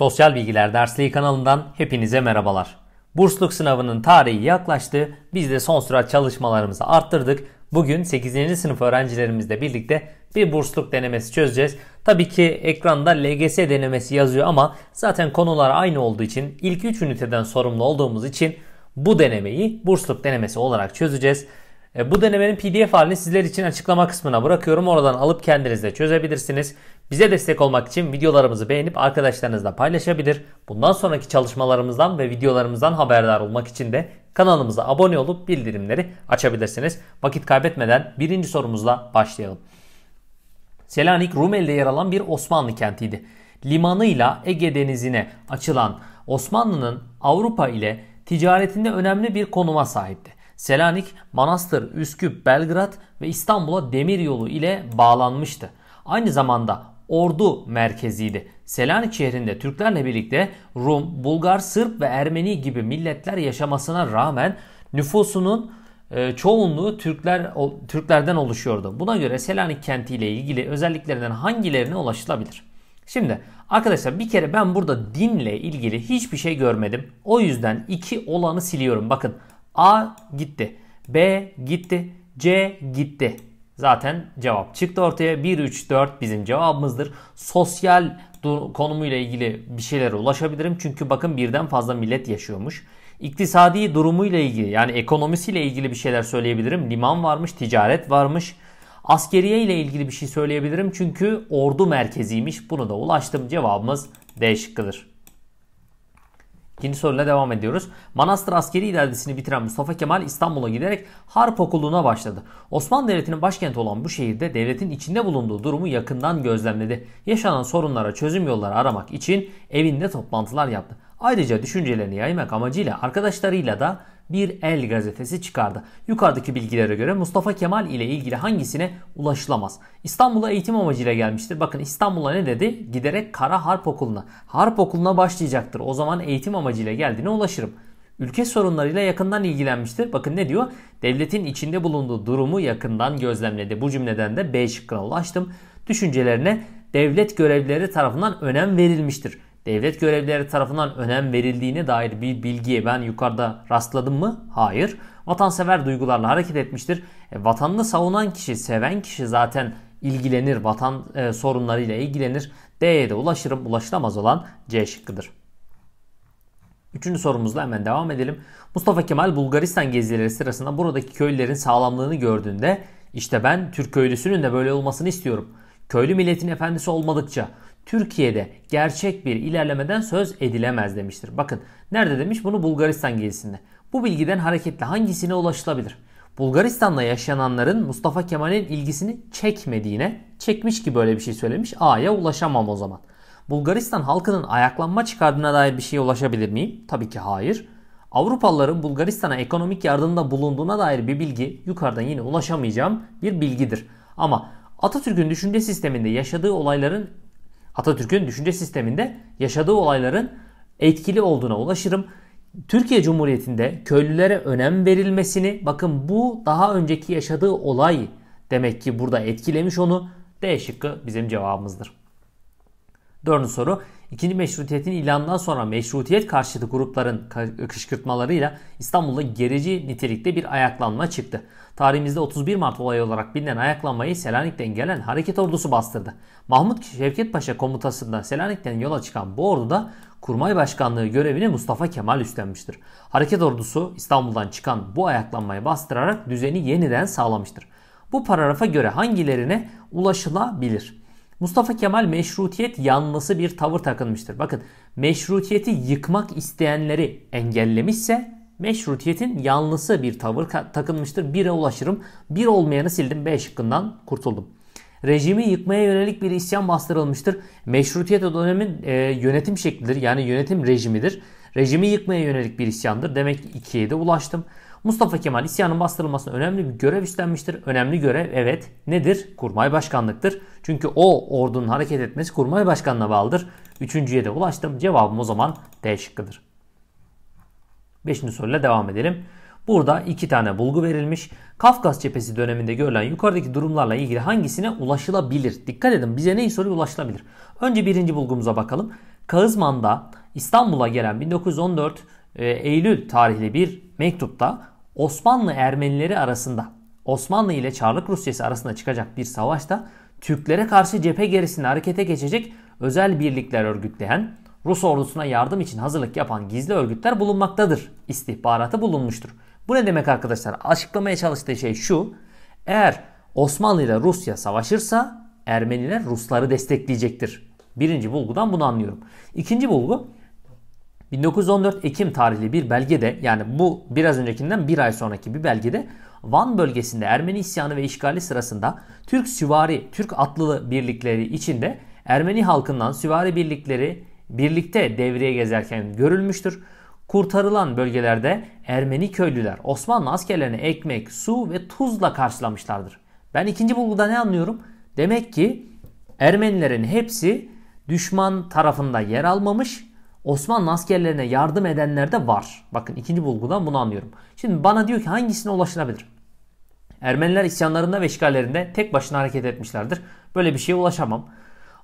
Sosyal Bilgiler Dersliği kanalından hepinize merhabalar. Bursluk sınavının tarihi yaklaştı. Biz de son sürat çalışmalarımızı arttırdık. Bugün 8. sınıf öğrencilerimizle birlikte bir bursluk denemesi çözeceğiz. Tabii ki ekranda LGS denemesi yazıyor ama zaten konular aynı olduğu için ilk 3 üniteden sorumlu olduğumuz için bu denemeyi bursluk denemesi olarak çözeceğiz. E, bu denemenin pdf halini sizler için açıklama kısmına bırakıyorum. Oradan alıp kendiniz de çözebilirsiniz. Bize destek olmak için videolarımızı beğenip arkadaşlarınızla paylaşabilir. Bundan sonraki çalışmalarımızdan ve videolarımızdan haberdar olmak için de kanalımıza abone olup bildirimleri açabilirsiniz. Vakit kaybetmeden birinci sorumuzla başlayalım. Selanik Rumeli'de yer alan bir Osmanlı kentiydi. Limanıyla Ege Denizi'ne açılan Osmanlı'nın Avrupa ile ticaretinde önemli bir konuma sahipti. Selanik, Manastır, Üsküp, Belgrad ve İstanbul'a demir yolu ile bağlanmıştı. Aynı zamanda ordu merkeziydi. Selanik şehrinde Türklerle birlikte Rum, Bulgar, Sırp ve Ermeni gibi milletler yaşamasına rağmen nüfusunun e, çoğunluğu Türkler Türklerden oluşuyordu. Buna göre Selanik kenti ile ilgili özelliklerinden hangilerine ulaşılabilir? Şimdi arkadaşlar bir kere ben burada dinle ilgili hiçbir şey görmedim. O yüzden iki olanı siliyorum. Bakın A gitti. B gitti. C gitti. Zaten cevap çıktı ortaya. 1, 3, 4 bizim cevabımızdır. Sosyal konumuyla ilgili bir şeylere ulaşabilirim. Çünkü bakın birden fazla millet yaşıyormuş. İktisadi durumuyla ilgili yani ekonomisiyle ilgili bir şeyler söyleyebilirim. Liman varmış, ticaret varmış. Askeriye ile ilgili bir şey söyleyebilirim. Çünkü ordu merkeziymiş. Bunu da ulaştım. Cevabımız D şıkkıdır. İkinci soruyla devam ediyoruz. Manastır askeri idaresini bitiren Mustafa Kemal İstanbul'a giderek harp okuluna başladı. Osmanlı Devleti'nin başkenti olan bu şehirde devletin içinde bulunduğu durumu yakından gözlemledi. Yaşanan sorunlara çözüm yolları aramak için evinde toplantılar yaptı. Ayrıca düşüncelerini yaymak amacıyla arkadaşlarıyla da bir el gazetesi çıkardı. Yukarıdaki bilgilere göre Mustafa Kemal ile ilgili hangisine ulaşılamaz? İstanbul'a eğitim amacıyla gelmiştir. Bakın İstanbul'a ne dedi? Giderek Kara Harp Okulu'na. Harp Okulu'na başlayacaktır. O zaman eğitim amacıyla geldiğine ulaşırım. Ülke sorunlarıyla yakından ilgilenmiştir. Bakın ne diyor? Devletin içinde bulunduğu durumu yakından gözlemledi. Bu cümleden de B şıkkına ulaştım. Düşüncelerine devlet görevlileri tarafından önem verilmiştir devlet görevlileri tarafından önem verildiğine dair bir bilgiye ben yukarıda rastladım mı? Hayır. Vatansever duygularla hareket etmiştir. E, vatanını savunan kişi, seven kişi zaten ilgilenir, vatan e, sorunlarıyla ilgilenir. D'ye de ulaşırım, ulaşılamaz olan C şıkkıdır. Üçüncü sorumuzla hemen devam edelim. Mustafa Kemal Bulgaristan gezileri sırasında buradaki köylülerin sağlamlığını gördüğünde işte ben Türk köylüsünün de böyle olmasını istiyorum. Köylü milletin efendisi olmadıkça, Türkiye'de gerçek bir ilerlemeden söz edilemez demiştir. Bakın nerede demiş bunu Bulgaristan gezisinde. Bu bilgiden hareketle hangisine ulaşılabilir? Bulgaristan'da yaşananların Mustafa Kemal'in ilgisini çekmediğine, çekmiş ki böyle bir şey söylemiş, A'ya ulaşamam o zaman. Bulgaristan halkının ayaklanma çıkardığına dair bir şeye ulaşabilir miyim? Tabii ki hayır. Avrupalıların Bulgaristan'a ekonomik yardımda bulunduğuna dair bir bilgi yukarıdan yine ulaşamayacağım bir bilgidir. Ama Atatürk'ün düşünce sisteminde yaşadığı olayların Atatürk'ün düşünce sisteminde yaşadığı olayların etkili olduğuna ulaşırım. Türkiye Cumhuriyeti'nde köylülere önem verilmesini bakın bu daha önceki yaşadığı olay demek ki burada etkilemiş onu. D şıkkı bizim cevabımızdır. Dördüncü soru İkinci meşrutiyetin ilanından sonra meşrutiyet karşıtı grupların kışkırtmalarıyla İstanbul'da gerici nitelikte bir ayaklanma çıktı. Tarihimizde 31 Mart olayı olarak bilinen ayaklanmayı Selanik'ten gelen hareket ordusu bastırdı. Mahmut Şevket Paşa komutasında Selanik'ten yola çıkan bu orduda Kurmay Başkanlığı görevini Mustafa Kemal üstlenmiştir. Hareket ordusu İstanbul'dan çıkan bu ayaklanmayı bastırarak düzeni yeniden sağlamıştır. Bu paragrafa göre hangilerine ulaşılabilir? Mustafa Kemal meşrutiyet yanlısı bir tavır takınmıştır. Bakın meşrutiyeti yıkmak isteyenleri engellemişse meşrutiyetin yanlısı bir tavır takınmıştır. Bire ulaşırım. Bir olmayanı sildim. B şıkkından kurtuldum. Rejimi yıkmaya yönelik bir isyan bastırılmıştır. Meşrutiyet o dönemin e, yönetim şeklidir. Yani yönetim rejimidir. Rejimi yıkmaya yönelik bir isyandır. Demek ki 2'ye de ulaştım. Mustafa Kemal isyanın bastırılmasına önemli bir görev üstlenmiştir. Önemli görev evet nedir? Kurmay başkanlıktır. Çünkü o ordunun hareket etmesi kurmay başkanına bağlıdır. Üçüncüye de ulaştım. Cevabım o zaman D şıkkıdır. Beşinci soruyla devam edelim. Burada iki tane bulgu verilmiş. Kafkas cephesi döneminde görülen yukarıdaki durumlarla ilgili hangisine ulaşılabilir? Dikkat edin bize neyi soruyor ulaşılabilir? Önce birinci bulgumuza bakalım. Kağızman'da İstanbul'a gelen 1914 e, Eylül tarihli bir mektupta Osmanlı Ermenileri arasında Osmanlı ile Çarlık Rusyası arasında çıkacak bir savaşta Türklere karşı cephe gerisini harekete geçecek özel birlikler örgütleyen, Rus ordusuna yardım için hazırlık yapan gizli örgütler bulunmaktadır. İstihbaratı bulunmuştur. Bu ne demek arkadaşlar? Açıklamaya çalıştığı şey şu. Eğer Osmanlı ile Rusya savaşırsa Ermeniler Rusları destekleyecektir. Birinci bulgudan bunu anlıyorum. İkinci bulgu 1914 Ekim tarihli bir belgede yani bu biraz öncekinden bir ay sonraki bir belgede Van bölgesinde Ermeni isyanı ve işgali sırasında Türk süvari, Türk atlılı birlikleri içinde Ermeni halkından süvari birlikleri birlikte devreye gezerken görülmüştür. Kurtarılan bölgelerde Ermeni köylüler Osmanlı askerlerini ekmek, su ve tuzla karşılamışlardır. Ben ikinci bulguda ne anlıyorum? Demek ki Ermenilerin hepsi düşman tarafında yer almamış Osmanlı askerlerine yardım edenler de var. Bakın ikinci bulgudan bunu anlıyorum. Şimdi bana diyor ki hangisine ulaşılabilir? Ermeniler isyanlarında ve işgallerinde tek başına hareket etmişlerdir. Böyle bir şeye ulaşamam.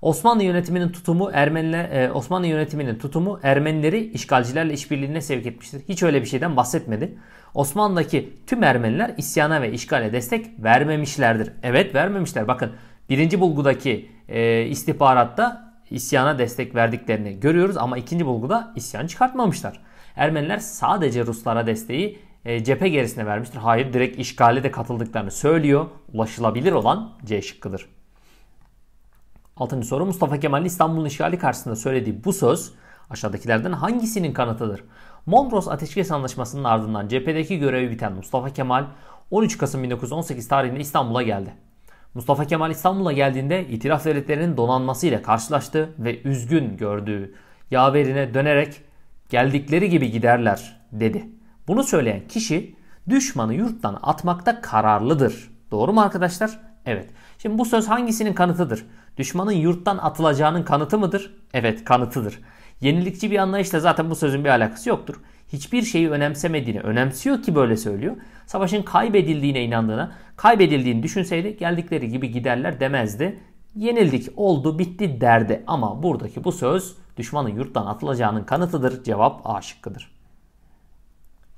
Osmanlı yönetiminin tutumu Ermeniler e, Osmanlı yönetiminin tutumu Ermenileri işgalcilerle işbirliğine sevk etmiştir. Hiç öyle bir şeyden bahsetmedi. Osmanlı'daki tüm Ermeniler isyana ve işgale destek vermemişlerdir. Evet vermemişler. Bakın birinci bulgudaki e, istihbaratta isyana destek verdiklerini görüyoruz ama ikinci bulguda isyan çıkartmamışlar. Ermeniler sadece Ruslara desteği e, cephe gerisine vermiştir. Hayır direkt işgale de katıldıklarını söylüyor. Ulaşılabilir olan C şıkkıdır. Altıncı soru Mustafa Kemal'in İstanbul'un işgali karşısında söylediği bu söz aşağıdakilerden hangisinin kanıtıdır? Mondros Ateşkes Anlaşması'nın ardından cephedeki görevi biten Mustafa Kemal 13 Kasım 1918 tarihinde İstanbul'a geldi. Mustafa Kemal İstanbul'a geldiğinde itilaf devletlerinin donanmasıyla karşılaştı ve üzgün gördüğü yaverine dönerek geldikleri gibi giderler dedi. Bunu söyleyen kişi düşmanı yurttan atmakta kararlıdır. Doğru mu arkadaşlar? Evet. Şimdi bu söz hangisinin kanıtıdır? Düşmanın yurttan atılacağının kanıtı mıdır? Evet kanıtıdır. Yenilikçi bir anlayışla zaten bu sözün bir alakası yoktur hiçbir şeyi önemsemediğini, önemsiyor ki böyle söylüyor. Savaşın kaybedildiğine inandığına, kaybedildiğini düşünseydi geldikleri gibi giderler demezdi. Yenildik, oldu, bitti derdi ama buradaki bu söz düşmanın yurttan atılacağının kanıtıdır. Cevap A şıkkıdır.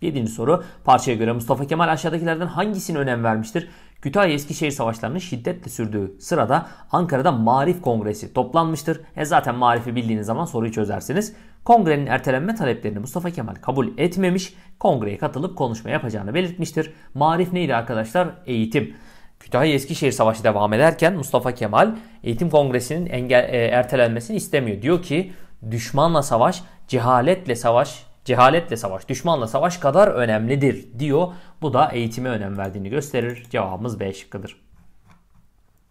7. soru parçaya göre Mustafa Kemal aşağıdakilerden hangisini önem vermiştir? Kütahya-Eskişehir savaşlarının şiddetle sürdüğü sırada Ankara'da Marif Kongresi toplanmıştır. E zaten Marif'i bildiğiniz zaman soruyu çözersiniz. Kongrenin ertelenme taleplerini Mustafa Kemal kabul etmemiş, kongreye katılıp konuşma yapacağını belirtmiştir. Marif neydi arkadaşlar? Eğitim. Kütahya-Eskişehir Savaşı devam ederken Mustafa Kemal eğitim kongresinin engel, e, ertelenmesini istemiyor. Diyor ki düşmanla savaş, cehaletle savaş cehaletle savaş, düşmanla savaş kadar önemlidir diyor. Bu da eğitime önem verdiğini gösterir. Cevabımız B şıkkıdır.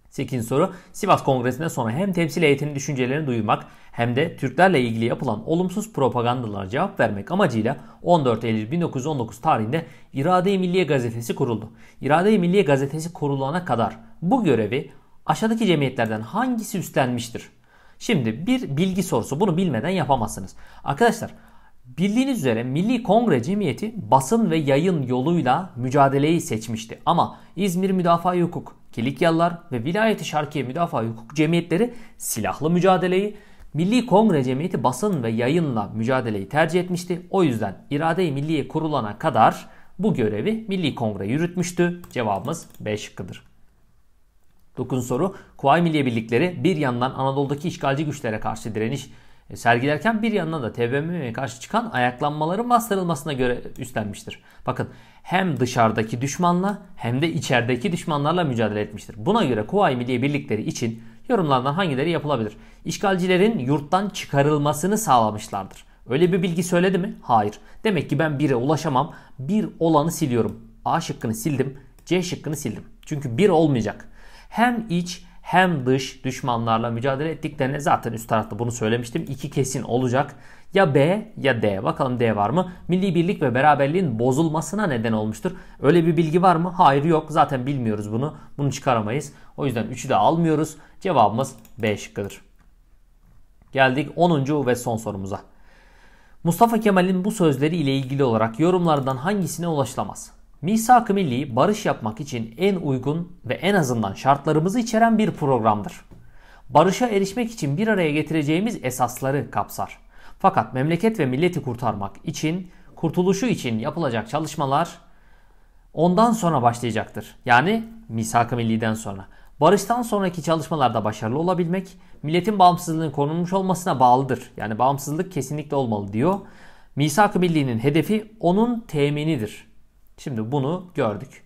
8. soru Sivas Kongresi'nden sonra hem temsil heyetinin düşüncelerini duymak hem de Türklerle ilgili yapılan olumsuz propagandalara cevap vermek amacıyla 14 Eylül 1919 tarihinde İrade-i Milliye Gazetesi kuruldu. İrade-i Milliye Gazetesi kurulana kadar bu görevi aşağıdaki cemiyetlerden hangisi üstlenmiştir? Şimdi bir bilgi sorusu bunu bilmeden yapamazsınız. Arkadaşlar Bildiğiniz üzere Milli Kongre Cemiyeti basın ve yayın yoluyla mücadeleyi seçmişti. Ama İzmir Müdafaa Hukuk, Kilikyalılar ve Vilayeti Şarkiye Müdafaa Hukuk Cemiyetleri silahlı mücadeleyi, Milli Kongre Cemiyeti basın ve yayınla mücadeleyi tercih etmişti. O yüzden irade-i milliye kurulana kadar bu görevi Milli Kongre yürütmüştü. Cevabımız B şıkkıdır. 9. soru Kuvayi Milliye Birlikleri bir yandan Anadolu'daki işgalci güçlere karşı direniş, e, sergilerken bir yanına da TBMM'ye karşı çıkan ayaklanmaların bastırılmasına göre üstlenmiştir. Bakın hem dışarıdaki düşmanla hem de içerideki düşmanlarla mücadele etmiştir. Buna göre Kuvayi Milliye Birlikleri için yorumlardan hangileri yapılabilir? İşgalcilerin yurttan çıkarılmasını sağlamışlardır. Öyle bir bilgi söyledi mi? Hayır. Demek ki ben 1'e ulaşamam. 1 olanı siliyorum. A şıkkını sildim. C şıkkını sildim. Çünkü 1 olmayacak. Hem iç hem dış düşmanlarla mücadele ettiklerine zaten üst tarafta bunu söylemiştim. İki kesin olacak. Ya B ya D. Bakalım D var mı? Milli birlik ve beraberliğin bozulmasına neden olmuştur. Öyle bir bilgi var mı? Hayır yok. Zaten bilmiyoruz bunu. Bunu çıkaramayız. O yüzden 3'ü de almıyoruz. Cevabımız B şıkkıdır. Geldik 10. ve son sorumuza. Mustafa Kemal'in bu sözleri ile ilgili olarak yorumlardan hangisine ulaşılamaz? Misak-ı Milli barış yapmak için en uygun ve en azından şartlarımızı içeren bir programdır. Barışa erişmek için bir araya getireceğimiz esasları kapsar. Fakat memleket ve milleti kurtarmak için, kurtuluşu için yapılacak çalışmalar ondan sonra başlayacaktır. Yani misak-ı milliden sonra. Barıştan sonraki çalışmalarda başarılı olabilmek milletin bağımsızlığının korunmuş olmasına bağlıdır. Yani bağımsızlık kesinlikle olmalı diyor. Misak-ı millinin hedefi onun teminidir. Şimdi bunu gördük.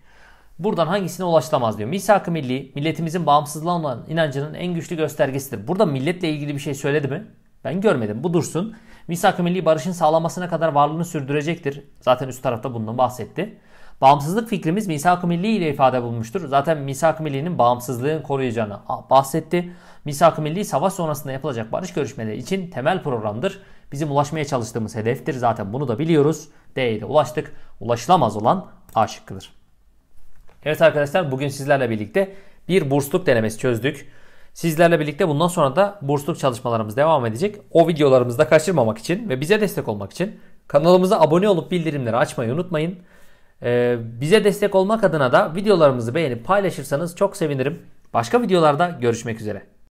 Buradan hangisine ulaşılamaz diyor. Misak-ı milli milletimizin bağımsızlığa olan inancının en güçlü göstergesidir. Burada milletle ilgili bir şey söyledi mi? Ben görmedim. Bu dursun. Misak-ı milli barışın sağlanmasına kadar varlığını sürdürecektir. Zaten üst tarafta bundan bahsetti. Bağımsızlık fikrimiz misak-ı milli ile ifade bulmuştur. Zaten misak-ı millinin bağımsızlığın koruyacağını bahsetti. Misak-ı milli savaş sonrasında yapılacak barış görüşmeleri için temel programdır bizim ulaşmaya çalıştığımız hedeftir. Zaten bunu da biliyoruz. D'ye de ulaştık. Ulaşılamaz olan A şıkkıdır. Evet arkadaşlar bugün sizlerle birlikte bir bursluk denemesi çözdük. Sizlerle birlikte bundan sonra da bursluk çalışmalarımız devam edecek. O videolarımızı da kaçırmamak için ve bize destek olmak için kanalımıza abone olup bildirimleri açmayı unutmayın. Ee, bize destek olmak adına da videolarımızı beğenip paylaşırsanız çok sevinirim. Başka videolarda görüşmek üzere.